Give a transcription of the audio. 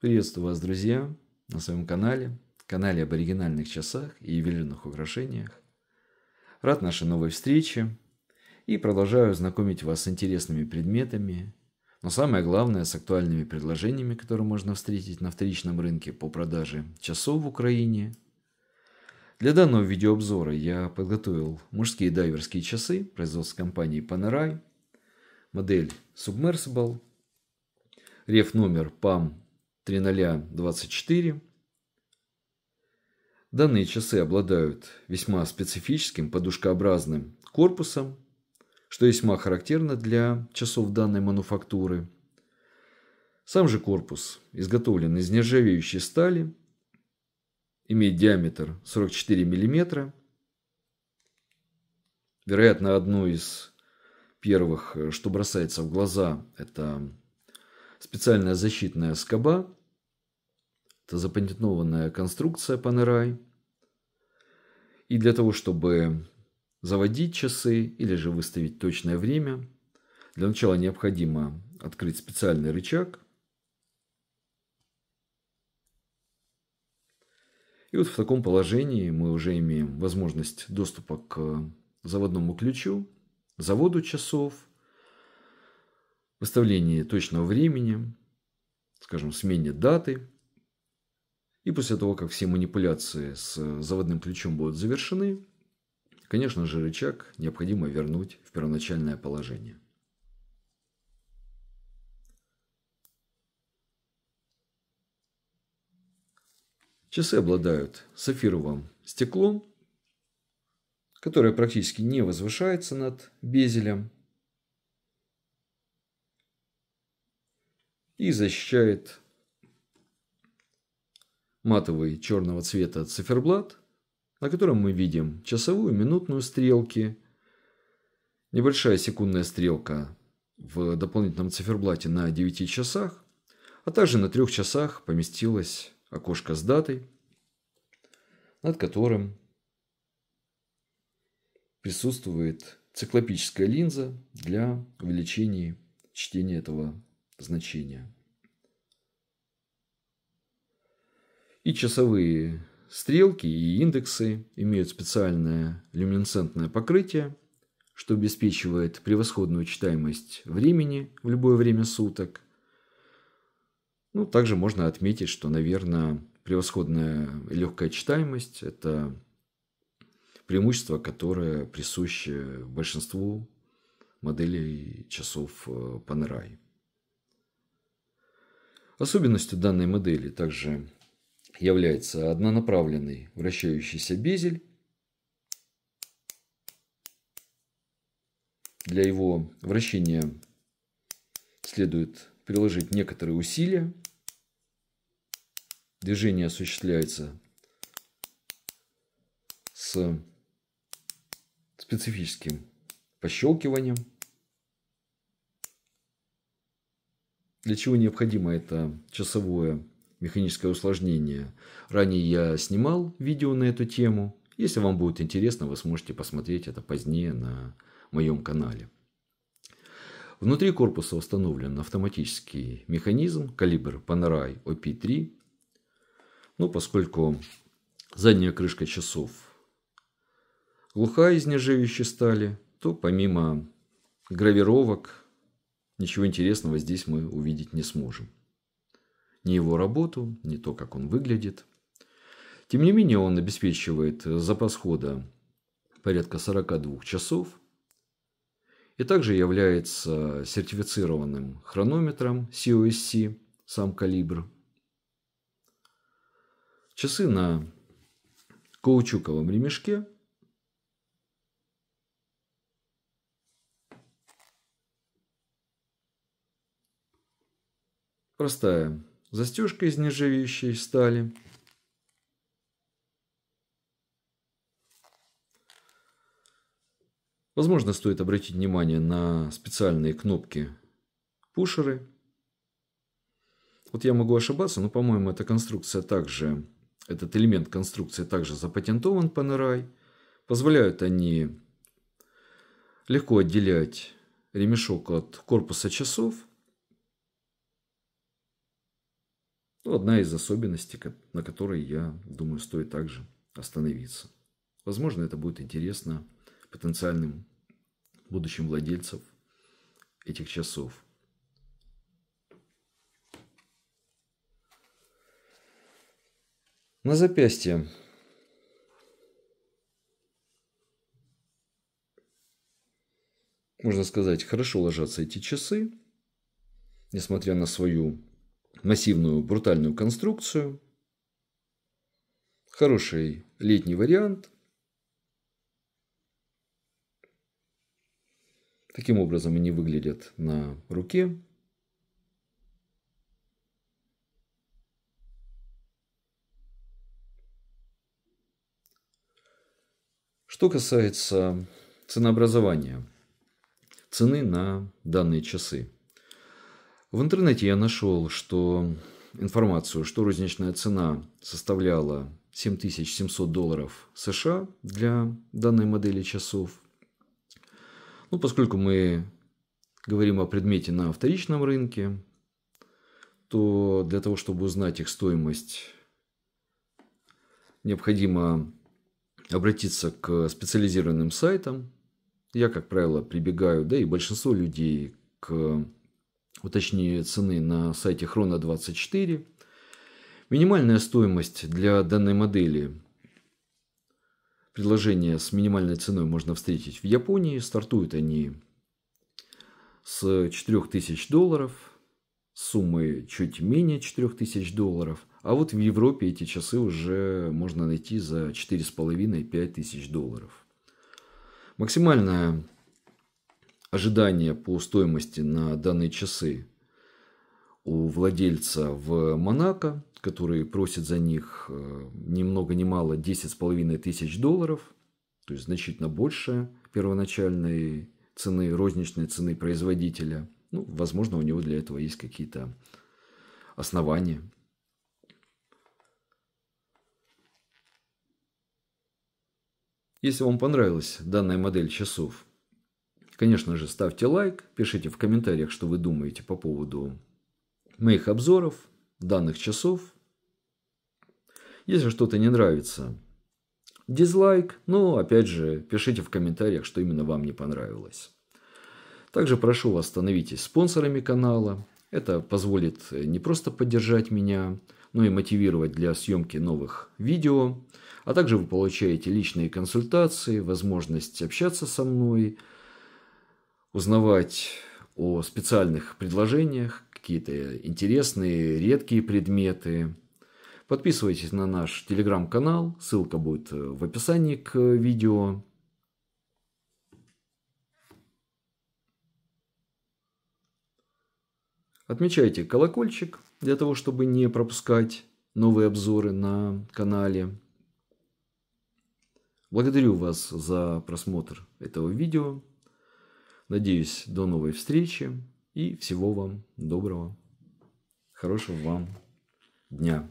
Приветствую вас, друзья, на своем канале, канале об оригинальных часах и ювелирных украшениях. Рад нашей новой встрече и продолжаю знакомить вас с интересными предметами, но самое главное с актуальными предложениями, которые можно встретить на вторичном рынке по продаже часов в Украине. Для данного видеообзора я подготовил мужские дайверские часы производства компании Panerai, модель Submersible, реф номер PAM 0024. Данные часы обладают весьма специфическим подушкообразным корпусом, что весьма характерно для часов данной мануфактуры. Сам же корпус изготовлен из нержавеющей стали, имеет диаметр 44 мм. Вероятно, одно из первых, э, что бросается в глаза, это специальная защитная скоба, это запатентованная конструкция Panerai. И для того, чтобы заводить часы или же выставить точное время, для начала необходимо открыть специальный рычаг. И вот в таком положении мы уже имеем возможность доступа к заводному ключу, заводу часов, выставлении точного времени, скажем, смене даты – и после того, как все манипуляции с э, заводным ключом будут завершены, конечно же, рычаг необходимо вернуть в первоначальное положение. Часы обладают сапфировым стеклом, которое практически не возвышается над безелем и защищает матовый черного цвета циферблат, на котором мы видим часовую минутную стрелки, небольшая секундная стрелка в дополнительном циферблате на 9 часах, а также на 3 часах поместилось окошко с датой, над которым присутствует циклопическая линза для увеличения чтения этого значения. И часовые стрелки и индексы имеют специальное люминесцентное покрытие, что обеспечивает превосходную читаемость времени в любое время суток. Ну, также можно отметить, что, наверное, превосходная легкая читаемость – это преимущество, которое присуще большинству моделей часов Panerai. Э, Особенностью данной модели также является однонаправленный вращающийся безель. Для его вращения следует приложить некоторые усилия. Движение осуществляется с специфическим пощелкиванием. Для чего необходимо это часовое механическое усложнение. Ранее я снимал видео на эту тему. Если вам будет интересно, вы сможете посмотреть это позднее на моем канале. Внутри корпуса установлен автоматический механизм калибр Panerai OP3. Но ну, поскольку задняя крышка часов глухая из нержавеющей стали, то помимо гравировок ничего интересного здесь мы увидеть не сможем ни его работу, ни то, как он выглядит. Тем не менее, он обеспечивает запас хода порядка 42 часов и также является сертифицированным хронометром COSC, сам калибр. Часы на каучуковом ремешке Простая застежка из нержавеющей стали. Возможно, стоит обратить внимание на специальные кнопки пушеры. Вот я могу ошибаться, но, по-моему, эта конструкция также, этот элемент конструкции также запатентован Panerai. Позволяют они легко отделять ремешок от корпуса часов – Ну, одна из особенностей, на которой, я думаю, стоит также остановиться. Возможно, это будет интересно потенциальным будущим владельцам этих часов. На запястье можно сказать, хорошо ложатся эти часы, несмотря на свою массивную брутальную конструкцию. Хороший летний вариант. Таким образом они выглядят на руке. Что касается ценообразования, цены на данные часы – в интернете я нашел, что информацию, что розничная цена составляла 7700 долларов США для данной модели часов. Ну, поскольку мы говорим о предмете на вторичном рынке, то для того, чтобы узнать их стоимость, необходимо обратиться к специализированным сайтам. Я, как правило, прибегаю, да и большинство людей, к Уточнение цены на сайте Хрона24. Минимальная стоимость для данной модели предложения с минимальной ценой можно встретить в Японии. Стартуют они с 4000 долларов, суммы чуть менее 4000 долларов. А вот в Европе эти часы уже можно найти за 4,5-5 тысяч долларов. Максимальная ожидания по стоимости на данные часы у владельца в Монако, который просит за них э, ни много ни мало 10,5 тысяч долларов, то есть значительно больше первоначальной цены, розничной цены производителя. Ну, возможно, у него для этого есть какие-то основания. Если вам понравилась данная модель часов, Конечно же, ставьте лайк, пишите в комментариях, что вы думаете по поводу моих обзоров, данных часов. Если что-то не нравится, дизлайк, но опять же, пишите в комментариях, что именно вам не понравилось. Также прошу вас становитесь спонсорами канала. Это позволит э, не просто поддержать меня, но и мотивировать для съемки новых видео. А также вы получаете личные консультации, возможность общаться со мной – узнавать о специальных предложениях, какие-то интересные, редкие предметы. Подписывайтесь на наш телеграм-канал, ссылка будет в описании к видео. Отмечайте колокольчик для того, чтобы не пропускать новые обзоры на канале. Благодарю вас за просмотр этого видео. Надеюсь, до новой встречи и всего вам доброго. Хорошего вам дня.